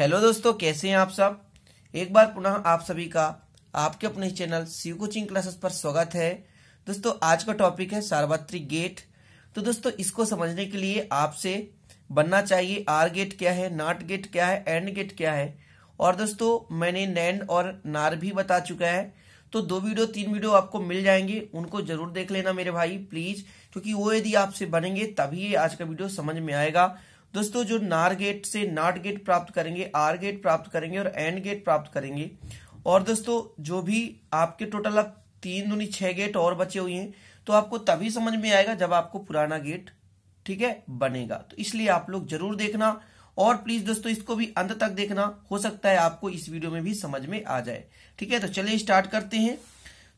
hello दोस्तों कैसे हैं आप सब एक बार पुनः आप सभी का आपके अपने चैनल सी कोचिंग क्लासेस पर स्वागत है दोस्तों आज का टॉपिक है सार्वत्रिक गेट तो दोस्तों इसको समझने के लिए आपसे बनना चाहिए आर गेट क्या है नाट गेट क्या है एंड गेट क्या है और दोस्तों मैंने नैंड और नार भी बता चुका है तो दो वीडियो तीन वीडियो आपको मिल जाएंगे उनको जरूर देख लेना मेरे भाई प्लीज क्योंकि वो यदि आपसे बनेंगे तभी ये आज का वीडियो समझ में आएगा दोस्तों जो नार गेट से नाट गेट प्राप्त करेंगे आर गेट प्राप्त करेंगे और एंड गेट प्राप्त करेंगे और दोस्तों जो भी आपके टोटल अब तीन दूनी छह गेट और बचे हुए हैं तो आपको तभी समझ में आएगा जब आपको पुराना गेट ठीक है बनेगा तो इसलिए आप लोग जरूर देखना और प्लीज दोस्तों इसको भी अंत तक देखना हो सकता है आपको इस वीडियो में भी समझ में आ जाए ठीक है तो चलिए स्टार्ट करते हैं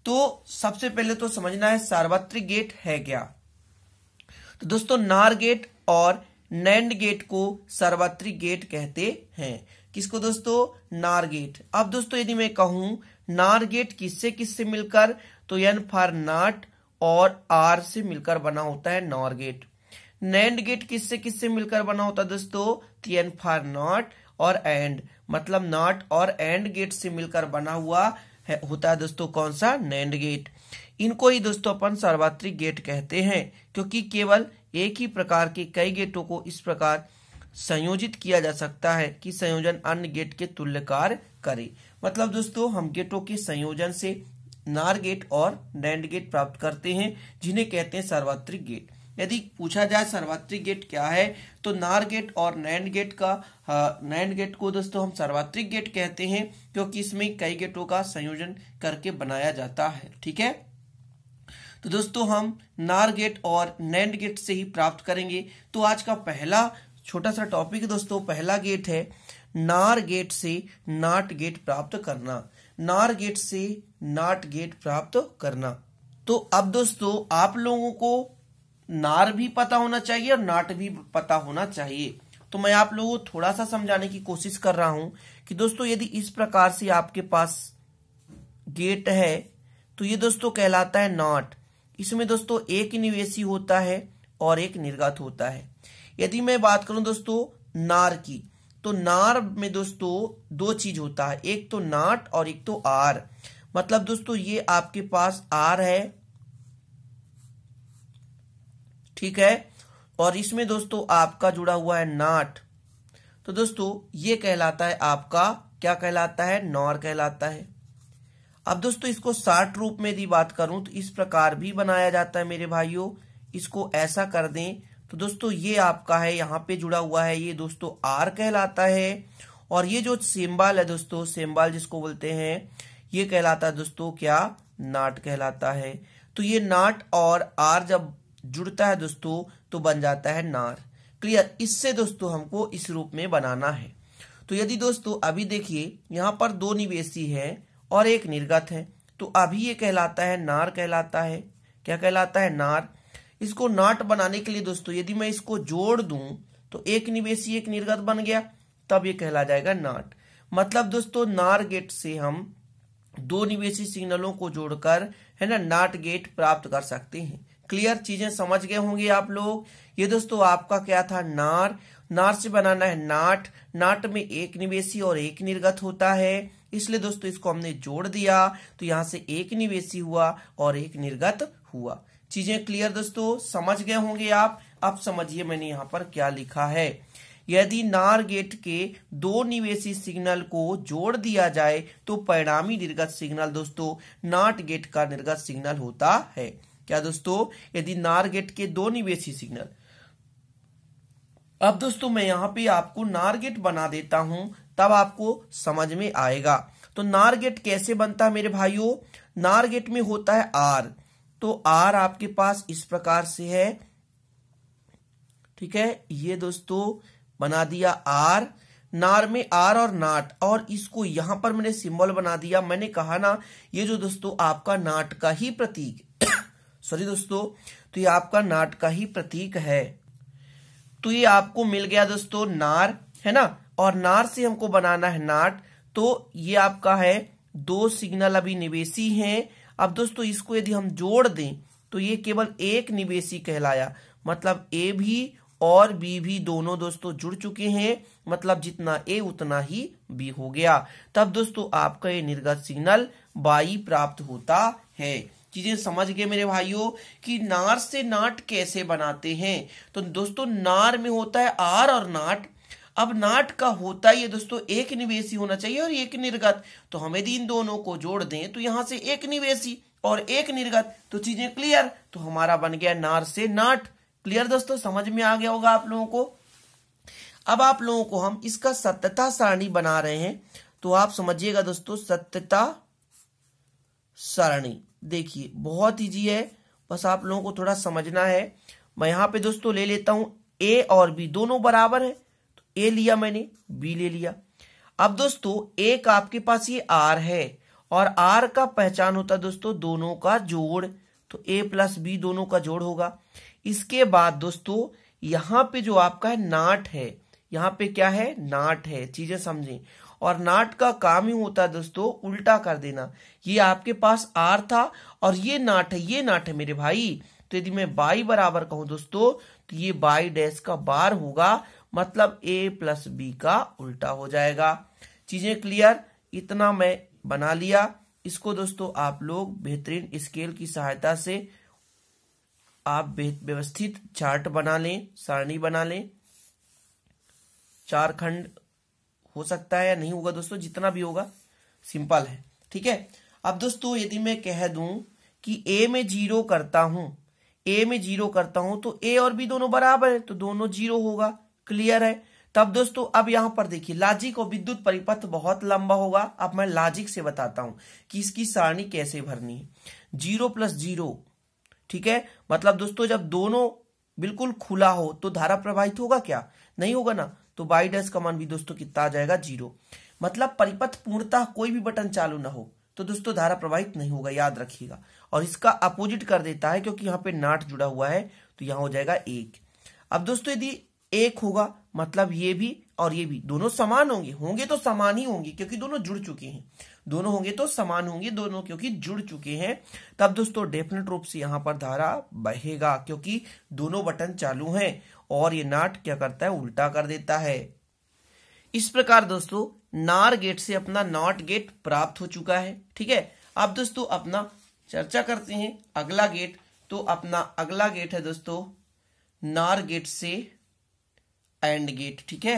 तो सबसे पहले तो समझना है सार्वत्रिक गेट है क्या तो दोस्तों नार गेट और नैंड गेट को सर्वत्री गेट कहते हैं किसको दोस्तों नार गेट अब दोस्तों यदि मैं कहूं नार गेट किससे किससे मिलकर तो एन फॉर नाट और आर से मिलकर बना होता है नॉर गेट नैंड गेट किससे किससे मिलकर बना होता है दोस्तों तीन तो फॉर नॉट और एंड मतलब नॉट और एंड गेट से मिलकर बना हुआ है, होता है दोस्तों कौन सा नैंड गेट इनको ही दोस्तों अपन सर्वात्रिक गेट कहते हैं क्योंकि केवल एक ही प्रकार के कई गेटों को इस प्रकार संयोजित किया जा सकता है कि संयोजन अन्य गेट के तुल्य कार्य करे मतलब दोस्तों हम गेटों के संयोजन से नार गेट और नैंड गेट प्राप्त करते हैं जिन्हें कहते हैं सार्वत्रिक गेट यदि पूछा जाए सार्वत्रिक गेट क्या है तो नार गेट और नैंड गेट का नैंड हाँ, गेट को दोस्तों हम सार्वत्रिक गेट कहते हैं क्योंकि इसमें कई गेटों का संयोजन करके बनाया जाता है ठीक है तो दोस्तों हम नार गेट और नैंड गेट से ही प्राप्त करेंगे तो आज का पहला छोटा सा टॉपिक दोस्तों पहला गेट है नार गेट से नाट गेट प्राप्त करना नार गेट से नाट गेट प्राप्त करना तो अब दोस्तों आप लोगों को नार भी पता होना चाहिए और नाट भी पता होना चाहिए तो मैं आप लोगों को थोड़ा सा समझाने की कोशिश कर रहा हूं कि दोस्तों यदि इस प्रकार से आपके पास गेट है तो ये दोस्तों कहलाता है नाट इसमें दोस्तों एक निवेशी होता है और एक निर्गत होता है यदि मैं बात करूं दोस्तों नार की तो नार में दोस्तों दो चीज होता है एक तो नाट और एक तो आर मतलब दोस्तों ये आपके पास आर है ठीक है और इसमें दोस्तों आपका जुड़ा हुआ है नाट तो दोस्तों ये कहलाता है आपका क्या कहलाता है नॉर कहलाता है अब दोस्तों इसको शार्ट रूप में यदि बात करूं तो इस प्रकार भी बनाया जाता है मेरे भाइयों इसको ऐसा कर दें तो दोस्तों ये आपका है यहाँ पे जुड़ा हुआ है ये दोस्तों आर कहलाता है और ये जो सेम्बाल है दोस्तों सेम्बाल जिसको बोलते हैं ये कहलाता है दोस्तों क्या नाट कहलाता है तो ये नाट और आर जब जुड़ता है दोस्तों तो बन जाता है नार क्लियर इससे दोस्तों हमको इस रूप में बनाना है तो यदि दोस्तों अभी देखिए यहाँ पर दो निवेशी है और एक निर्गत है तो अभी ये कहलाता है नार कहलाता है क्या कहलाता है नार इसको नाट बनाने के लिए दोस्तों यदि मैं इसको जोड़ दूं तो एक निवेशी एक निर्गत बन गया तब ये कहला जाएगा नाट मतलब दोस्तों नार गेट से हम दो निवेशी सिग्नलों को जोड़कर है ना नाट गेट प्राप्त कर सकते हैं क्लियर चीजें समझ गए होंगे आप लोग ये दोस्तों आपका क्या था नार नार से बनाना है नाट नाट में एक निवेशी और एक निर्गत होता है इसलिए दोस्तों इसको हमने जोड़ दिया तो यहां से एक निवेशी हुआ और एक निर्गत हुआ चीजें क्लियर दोस्तों समझ गए होंगे आप अब समझिए मैंने यहां पर क्या लिखा है यदि नार गेट के दो निवेशी सिग्नल को जोड़ दिया जाए तो परिणामी निर्गत सिग्नल दोस्तों नाट गेट का निर्गत सिग्नल होता है क्या दोस्तों यदि नार गेट के दो निवेशी सिग्नल अब दोस्तों मैं यहां पे आपको नार गेट बना देता हूं तब आपको समझ में आएगा तो नार गेट कैसे बनता है मेरे भाइयों नार गेट में होता है आर तो आर आपके पास इस प्रकार से है ठीक है ये दोस्तों बना दिया आर नार में आर और नाट और इसको यहां पर मैंने सिंबल बना दिया मैंने कहा ना ये जो दोस्तों आपका नाट का ही प्रतीक सॉरी दोस्तों तो ये आपका नाट का ही प्रतीक है तो ये आपको मिल गया दोस्तों नार है ना और नार से हमको बनाना है नाट तो ये आपका है दो सिग्नल अभी निवेशी हैं अब दोस्तों इसको यदि हम जोड़ दें तो ये केवल एक निवेशी कहलाया मतलब ए भी और बी भी दोनों दोस्तों जुड़ चुके हैं मतलब जितना ए उतना ही बी हो गया तब दोस्तों आपका ये निर्गत सिग्नल बाई प्राप्त होता है चीजें समझ गए मेरे भाइयों कि नार से नाट कैसे बनाते हैं तो दोस्तों नार में होता है आर और नाट अब नाट का होता ही है दोस्तों एक निवेशी होना चाहिए और एक निर्गत तो हम यदि इन दोनों को जोड़ दें तो यहां से एक निवेशी और एक निर्गत तो चीजें क्लियर तो हमारा बन गया नार से नाट क्लियर दोस्तों समझ में आ गया होगा आप लोगों को अब आप लोगों को हम इसका सत्यता सारणी बना रहे हैं तो आप समझिएगा दोस्तों सत्यता सारणी देखिए बहुत ईजी है बस आप लोगों को थोड़ा समझना है मैं यहां पे दोस्तों ले लेता हूं ए और बी दोनों बराबर है ए लिया मैंने बी ले लिया अब दोस्तों एक आपके पास ये आर है और आर का पहचान होता है दोस्तों दोनों का जोड़ तो ए प्लस बी दोनों का जोड़ होगा इसके बाद दोस्तों यहां पे जो आपका है नाट है यहां पे क्या है नाट है चीजें समझें और नाट का काम ही होता है दोस्तों उल्टा कर देना ये आपके पास आर था और ये नाट है ये नाट है मेरे भाई तो यदि मैं बाई बराबर कहूं दोस्तों तो ये बाई डैश का बार होगा मतलब ए प्लस बी का उल्टा हो जाएगा चीजें क्लियर इतना मैं बना लिया इसको दोस्तों आप लोग बेहतरीन स्केल की सहायता से आप व्यवस्थित चार्ट बना लें सारणी बना लें चार खंड हो सकता है या नहीं होगा दोस्तों जितना भी होगा सिंपल है ठीक है अब दोस्तों यदि मैं कह दूं कि ए में जीरो करता हूं ए में जीरो करता हूं तो ए और बी दोनों बराबर है तो दोनों जीरो होगा क्लियर है तब दोस्तों अब यहां पर देखिए लाजिक और विद्युत परिपथ बहुत लंबा होगा अब मैं लाजिक से बताता हूं कि इसकी सारणी कैसे भरनी है जीरो प्लस जीरो ठीक है मतलब दोस्तों जब दोनों बिल्कुल खुला हो तो धारा प्रवाहित होगा क्या नहीं होगा ना तो बाई डैश का मान भी दोस्तों कितना आ जाएगा जीरो मतलब परिपथ पूर्णतः कोई भी बटन चालू ना हो तो दोस्तों धारा प्रवाहित नहीं होगा याद रखिएगा और इसका अपोजिट कर देता है क्योंकि यहां पे नाट जुड़ा हुआ है तो यहां हो जाएगा एक अब दोस्तों यदि एक होगा मतलब ये भी और ये भी दोनों समान होंगे होंगे तो समान ही होंगे क्योंकि दोनों जुड़ चुके हैं दोनों होंगे तो समान होंगे दोनों क्योंकि जुड़ चुके हैं तब दोस्तों डेफिनेट रूप से यहां पर धारा बहेगा क्योंकि दोनों बटन चालू हैं और ये नाट क्या करता है उल्टा कर देता है इस प्रकार दोस्तों नार गेट से अपना नॉट गेट प्राप्त हो चुका है ठीक है अब दोस्तों अपना चर्चा करते हैं अगला गेट तो अपना अगला गेट है दोस्तों नार गेट से एंड गेट ठीक है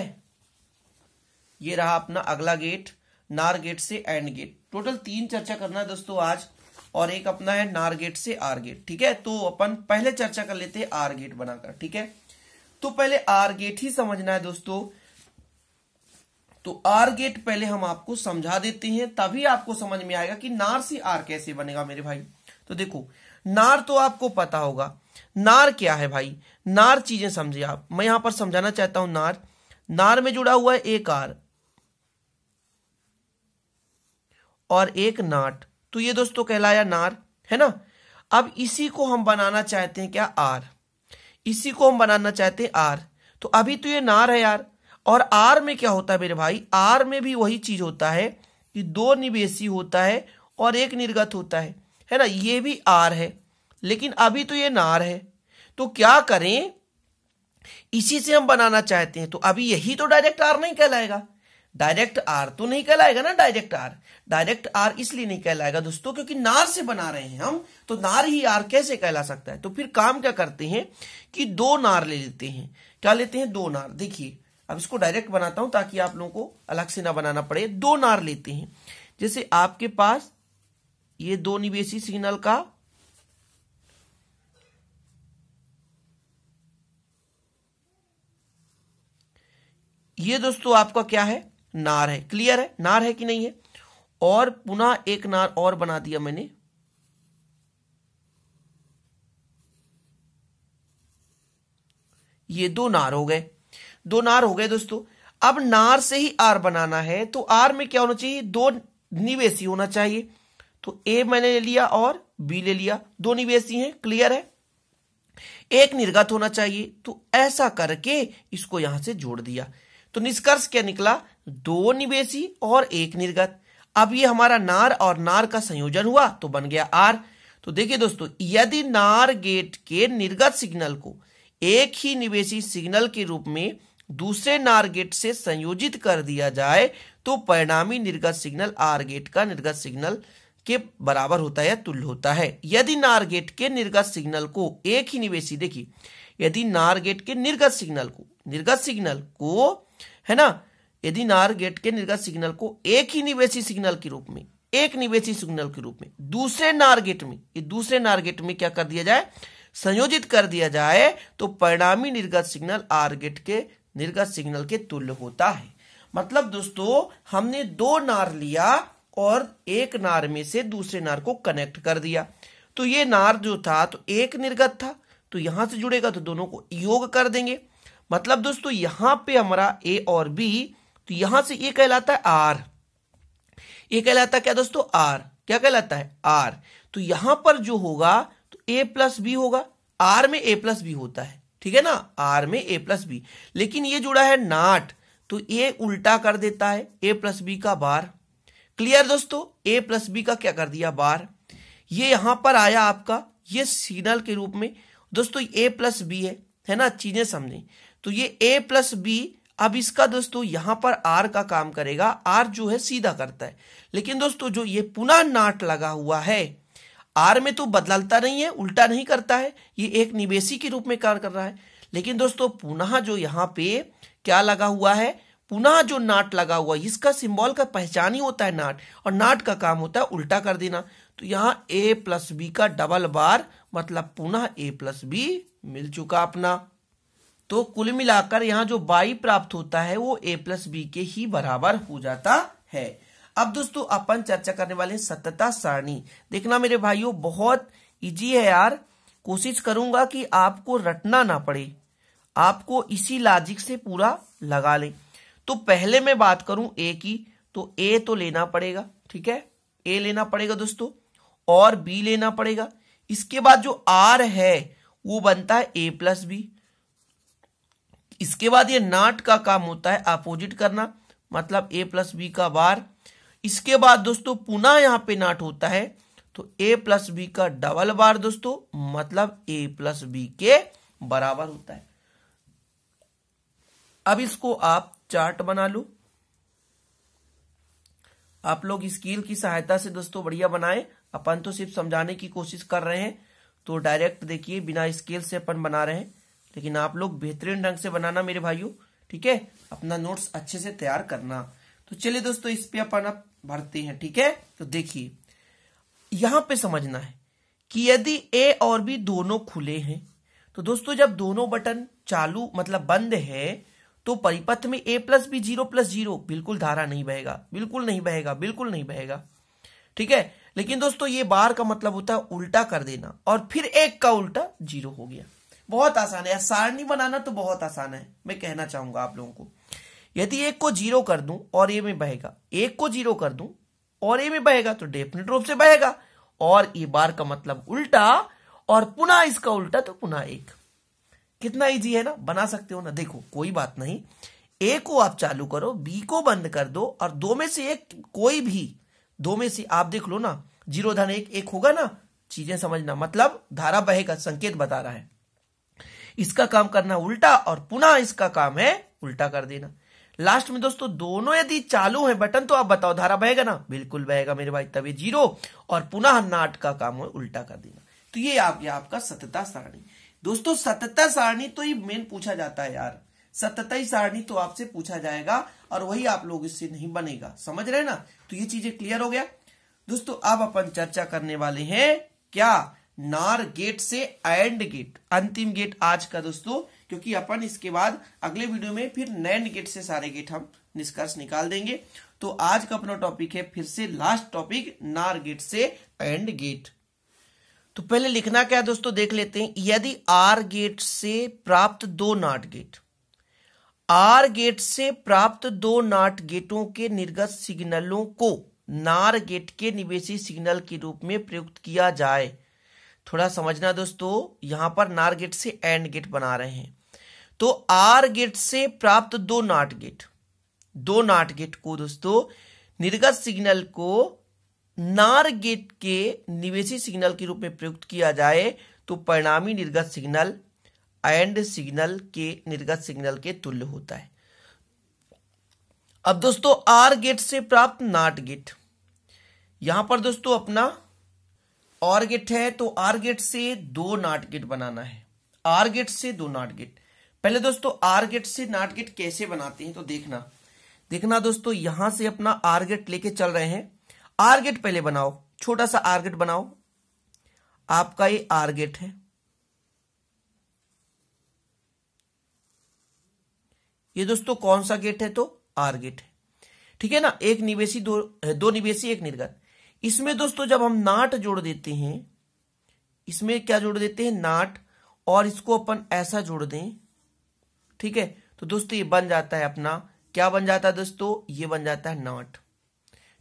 ये रहा अपना अगला गेट नार गेट से एंड गेट टोटल तीन चर्चा करना है दोस्तों आज और एक अपना है नार गेट से आर गेट ठीक है तो अपन पहले चर्चा कर लेते हैं आर गेट बनाकर ठीक है तो पहले आर गेट ही समझना है दोस्तों तो आर गेट पहले हम आपको समझा देते हैं तभी आपको समझ में आएगा कि नार से आर कैसे बनेगा मेरे भाई तो देखो नार तो आपको पता होगा नार क्या है भाई नार चीजें समझिए आप मैं यहां पर समझाना चाहता हूं नार नार में जुड़ा हुआ है एक आर और एक नाट तो ये दोस्तों कहलाया नार है ना अब इसी को हम बनाना चाहते हैं क्या आर इसी को हम बनाना चाहते हैं आर तो अभी तो ये नार है यार और आर में क्या होता है मेरे भाई आर में भी वही चीज होता है कि दो निवेशी होता है और एक निर्गत होता है है ना ये भी आर है लेकिन अभी तो ये नार है तो क्या करें इसी से हम बनाना चाहते हैं तो अभी यही तो डायरेक्ट आर नहीं कहलाएगा डायरेक्ट आर तो नहीं कहलाएगा ना डायरेक्ट आर डायरेक्ट आर इसलिए नहीं कहलाएगा दोस्तों क्योंकि नार से बना रहे हैं हम तो नार ही आर कैसे कहला सकता है तो फिर काम क्या करते हैं कि दो नार ले लेते हैं क्या लेते हैं दो नार देखिए अब इसको डायरेक्ट बनाता हूं ताकि आप लोगों को अलग से ना बनाना पड़े दो नार लेते हैं जैसे आपके पास ये दो निवेशी सिग्नल का ये दोस्तों आपका क्या है नार है क्लियर है नार है कि नहीं है और पुनः एक नार और बना दिया मैंने ये दो नार हो गए दो नार हो गए दोस्तों अब नार से ही आर बनाना है तो आर में क्या होना चाहिए दो निवेशी होना चाहिए तो ए मैंने ले लिया और बी ले लिया दोनों भी ऐसी हैं क्लियर है एक निर्गत होना चाहिए तो ऐसा करके इसको यहां से जोड़ दिया तो निष्कर्ष क्या निकला दो निवेशी और एक निर्गत अब ये हमारा नार और नार का संयोजन हुआ तो बन गया आर तो देखिए दोस्तों यदि नार गेट के निर्गत सिग्नल को एक ही निवेशी सिग्नल के रूप में दूसरे नार गेट से संयोजित कर दिया जाए तो परिणामी निर्गत सिग्नल आर गेट का निर्गत सिग्नल के बराबर होता है तुल्य होता है यदि नारगेट के निर्गत सिग्नल को एक ही निवेशी देखिए यदि नारगेट के निर्गत सिग्नल को निर्गत सिग्नल को है ना यदि नारगेट के निर्गत सिग्नल को एक ही निवेशी सिग्नल के रूप में एक निवेशी सिग्नल के रूप में दूसरे नार गेट में ये दूसरे नारगेट में क्या कर दिया जाए संयोजित कर दिया जाए तो परिणामी निर्गत सिग्नल आरगेट के निर्गत सिग्नल के तुल्य होता है मतलब दोस्तों हमने दो नार लिया और एक नार में से दूसरे नार को कनेक्ट कर दिया तो ये नार जो था तो एक निर्गत था तो यहां से जुड़ेगा तो दोनों को योग कर देंगे मतलब दोस्तों यहां पे हमारा ए और बी तो यहां से ये कहलाता है आर ये कहलाता है क्या दोस्तों आर क्या कहलाता है आर तो यहां पर जो होगा तो ए प्लस बी होगा आर में ए प्लस बी होता है ठीक है ना आर में ए प्लस बी लेकिन ये जुड़ा है नाट तो ए उल्टा कर देता है ए प्लस बी का बार क्लियर दोस्तों ए प्लस बी का क्या कर दिया बार ये यहां पर आया आपका ये सिग्नल के रूप में दोस्तों ए प्लस बी है है ना चीजें समझे तो ये ए प्लस बी अब इसका दोस्तों यहां पर आर का काम करेगा आर जो है सीधा करता है लेकिन दोस्तों जो ये पुनः नाट लगा हुआ है आर में तो बदलता नहीं है उल्टा नहीं करता है ये एक निवेशी के रूप में कार्य कर रहा है लेकिन दोस्तों पुनः जो यहाँ पे क्या लगा हुआ है पुनः जो नाट लगा हुआ इसका सिंबल का पहचान ही होता है नाट और नाट का काम होता है उल्टा कर देना तो यहाँ ए प्लस बी का डबल बार मतलब पुनः ए प्लस बी मिल चुका अपना तो कुल मिलाकर यहाँ जो बाई प्राप्त होता है वो ए प्लस बी के ही बराबर हो जाता है अब दोस्तों अपन चर्चा करने वाले सत्यता सारणी देखना मेरे भाइयों बहुत इजी है यार कोशिश करूंगा कि आपको रटना ना पड़े आपको इसी लॉजिक से पूरा लगा लें तो पहले मैं बात करूं ए की तो ए तो लेना पड़ेगा ठीक है ए लेना पड़ेगा दोस्तों और बी लेना पड़ेगा इसके बाद जो आर है वो बनता है ए प्लस बी इसके बाद ये नाट का काम होता है अपोजिट करना मतलब ए प्लस बी का बार इसके बाद दोस्तों पुनः यहां पे नाट होता है तो ए प्लस बी का डबल बार दोस्तों मतलब ए प्लस बी के बराबर होता है अब इसको आप चार्ट बना लू आप लोग स्केल की सहायता से दोस्तों बढ़िया बनाए अपन तो सिर्फ समझाने की कोशिश कर रहे हैं तो डायरेक्ट देखिए बिना स्केल से अपन बना रहे हैं लेकिन आप लोग बेहतरीन ढंग से बनाना मेरे भाइयों ठीक है अपना नोट्स अच्छे से तैयार करना तो चलिए दोस्तों इस पे अपन आप भरते हैं ठीक है तो देखिए यहां पे समझना है कि यदि ए और बी दोनों खुले हैं तो दोस्तों जब दोनों बटन चालू मतलब बंद है तो परिपथ में A plus B zero plus zero बिल्कुल धारा नहीं बहेगा बिल्कुल नहीं बहेगा बिल्कुल नहीं बहेगा ठीक है लेकिन दोस्तों ये बार का मतलब होता है उल्टा कर देना और फिर एक का उल्टा जीरो हो गया बहुत आसान है सारणी बनाना तो बहुत आसान है मैं कहना चाहूंगा आप लोगों को यदि एक को जीरो कर दूं और ए में बहेगा एक को जीरो कर दूं और ए में बहेगा तो डेफिनेट रूप से बहेगा और ये बार का मतलब उल्टा और पुनः इसका उल्टा तो पुनः एक कितना इजी है ना बना सकते हो ना देखो कोई बात नहीं ए को आप चालू करो बी को बंद कर दो और दो में से एक कोई भी दो में से आप देख लो ना जीरो धन एक एक होगा ना चीजें समझना मतलब धारा बहेगा संकेत बता रहा है इसका काम करना उल्टा और पुनः इसका काम है उल्टा कर देना लास्ट में दोस्तों दोनों यदि चालू है बटन तो आप बताओ धारा बहेगा ना बिल्कुल बहेगा मेरे भाई तभी जीरो और पुनः नाट का काम है उल्टा कर देना तो ये आप ये आपका सत्यता सारणी दोस्तों सतता सारणी तो ये मेन पूछा जाता है यार ही सारणी तो आपसे पूछा जाएगा और वही आप लोग इससे नहीं बनेगा समझ रहे ना तो ये चीजें क्लियर हो गया दोस्तों अब अपन चर्चा करने वाले हैं क्या नार गेट से एंड गेट अंतिम गेट आज का दोस्तों क्योंकि अपन इसके बाद अगले वीडियो में फिर नैंड गेट से सारे गेट हम निष्कर्ष निकाल देंगे तो आज का अपना टॉपिक है फिर से लास्ट टॉपिक नार गेट से एंड गेट तो पहले लिखना क्या है दोस्तों देख लेते हैं यदि आर गेट से प्राप्त दो नाट गेट आर गेट से प्राप्त दो नाट गेटों के निर्गत सिग्नलों को नार गेट के निवेशी सिग्नल के रूप में प्रयुक्त किया जाए थोड़ा समझना दोस्तों यहां पर नार गेट से एंड गेट बना रहे हैं तो आर गेट से प्राप्त दो नाट गेट दो नाट गेट को दोस्तों निर्गत सिग्नल को नार गेट के निवेशी सिग्नल के रूप में प्रयुक्त किया जाए तो परिणामी निर्गत सिग्नल एंड सिग्नल के निर्गत सिग्नल के तुल्य होता है अब दोस्तों आर गेट से प्राप्त नाट गेट यहां पर दोस्तों अपना और गेट है तो आर गेट से दो नाट गेट बनाना है आर गेट से दो नाट गेट पहले दोस्तों आर गेट से नाट गेट कैसे बनाते हैं तो देखना देखना दोस्तों यहां से अपना आर गेट लेके चल रहे हैं आर्गेट पहले बनाओ छोटा सा आर्गेट बनाओ आपका ये आर्गेट है ये दोस्तों कौन सा गेट है तो आर गेट है ठीक है ना एक निवेशी दो दो निवेशी एक निर्गत इसमें दोस्तों जब हम नाट जोड़ देते हैं इसमें क्या जोड़ देते हैं नाट और इसको अपन ऐसा जोड़ दें ठीक है तो दोस्तों ये बन जाता है अपना क्या बन जाता है दोस्तों ये बन जाता है नाट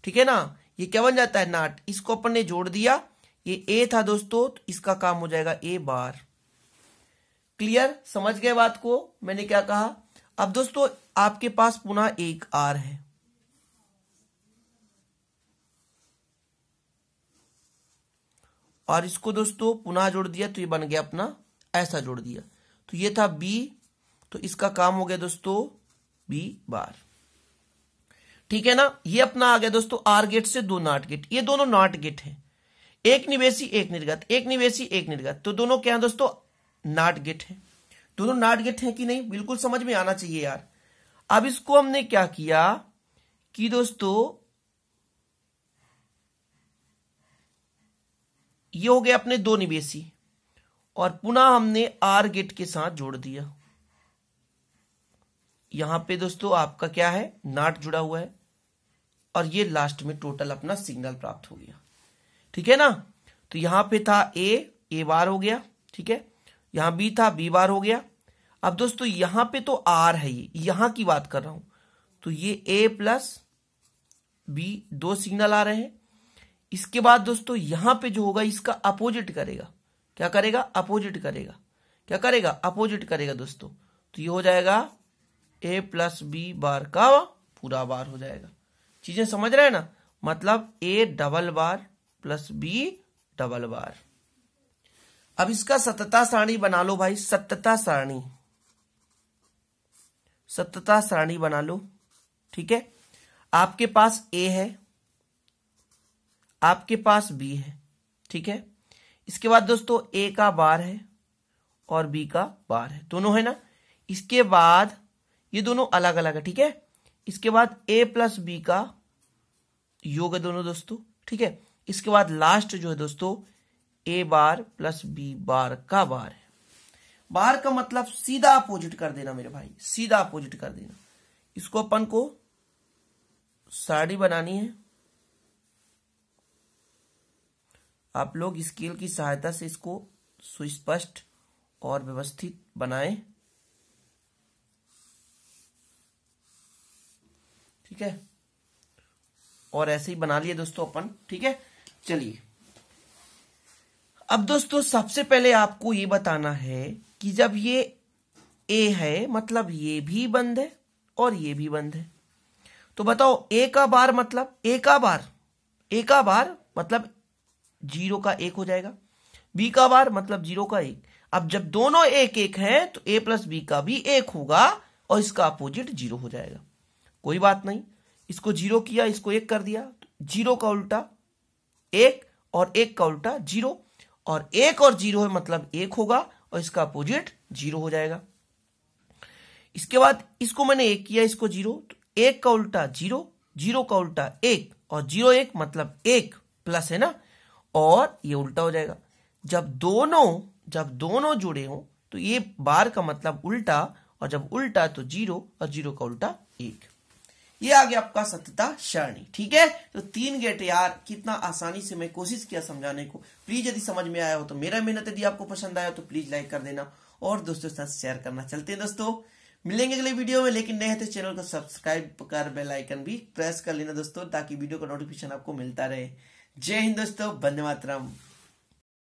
ठीक है ना ये क्या बन जाता है नाट इसको अपन ने जोड़ दिया ये ए था दोस्तों तो इसका काम हो जाएगा ए बार क्लियर समझ गए बात को मैंने क्या कहा अब दोस्तों आपके पास पुनः एक आर है और इसको दोस्तों पुनः जोड़ दिया तो ये बन गया अपना ऐसा जोड़ दिया तो ये था बी तो इसका काम हो गया दोस्तों बी बार ठीक है ना ये अपना आ गया दोस्तों आर गेट से दो नाट गेट ये दोनों नाट गेट है एक निवेशी एक निर्गत एक निवेशी एक निर्गत तो दोनों क्या है दोस्तों नाट गेट है दोनों नाट गेट है कि नहीं बिल्कुल समझ में आना चाहिए यार अब इसको हमने क्या किया कि दोस्तों ये हो गया अपने दो निवेशी और पुनः हमने आर गेट के साथ जोड़ दिया यहां पे दोस्तों आपका क्या है नाट जुड़ा हुआ है और ये लास्ट में टोटल अपना सिग्नल प्राप्त हो गया ठीक है ना तो यहां पे था ए ए बार हो गया ठीक है यहां बी था बी बार हो गया अब दोस्तों यहां पे तो आर है ये यहां की बात कर रहा हूं तो ये ए प्लस बी दो सिग्नल आ रहे हैं इसके बाद दोस्तों यहां पे जो होगा इसका अपोजिट करेगा क्या करेगा अपोजिट करेगा क्या करेगा अपोजिट करेगा दोस्तों तो ये हो जाएगा ए प्लस बी बार का पूरा बार हो जाएगा चीजें समझ रहे हैं ना मतलब A double bar plus B double bar अब इसका सतता सारणी बना लो भाई सतता सारणी सतता सारणी बना लो ठीक है आपके पास ए है आपके पास बी है ठीक है इसके बाद दोस्तों ए का बार है और बी का बार है दोनों है ना इसके बाद ये दोनों अलग अलग है ठीक है इसके बाद ए प्लस बी का योग है दोनों दोस्तों ठीक है इसके बाद लास्ट जो है दोस्तों ए बार प्लस बी बार का बार है बार का मतलब सीधा अपोजिट कर देना मेरे भाई सीधा अपोजिट कर देना इसको अपन को साड़ी बनानी है आप लोग स्केल की सहायता से इसको सुस्पष्ट और व्यवस्थित बनाएं ठीक है और ऐसे ही बना लिए दोस्तों अपन ठीक है चलिए अब दोस्तों सबसे पहले आपको ये बताना है कि जब ये ए है मतलब ये भी बंद है और ये भी बंद है तो बताओ ए का बार मतलब ए का बार ए का बार मतलब जीरो का एक हो जाएगा बी का बार मतलब जीरो का एक अब जब दोनों एक एक हैं तो ए प्लस बी का भी एक होगा और इसका अपोजिट जीरो हो जाएगा कोई बात नहीं इसको जीरो किया इसको एक कर दिया जीरो का उल्टा एक और एक का उल्टा जीरो और एक और जीरो है मतलब एक होगा और इसका अपोजिट जीरो हो जाएगा इसके बाद इसको मैंने एक किया इसको जीरो तो एक का उल्टा जीरो जीरो का उल्टा एक और जीरो एक मतलब एक प्लस है ना और ये उल्टा हो जाएगा जब दोनों जब दोनों जुड़े हों तो ये बार का मतलब उल्टा और जब उल्टा तो जीरो और जीरो का उल्टा एक ये आ गया आपका सत्यता सरणी ठीक है तो तीन गेट यार कितना आसानी से मैं कोशिश किया समझाने को प्लीज यदि समझ में आया हो तो मेरा मेहनत यदि आपको पसंद आया तो प्लीज लाइक कर देना और दोस्तों के साथ शेयर करना चलते हैं दोस्तों मिलेंगे अगले वीडियो में लेकिन नए तो चैनल को सब्सक्राइब कर बेल आइकन भी प्रेस कर लेना दोस्तों ताकि वीडियो का नोटिफिकेशन आपको मिलता रहे जय हिंद दोस्तों धन्यवाद मातरम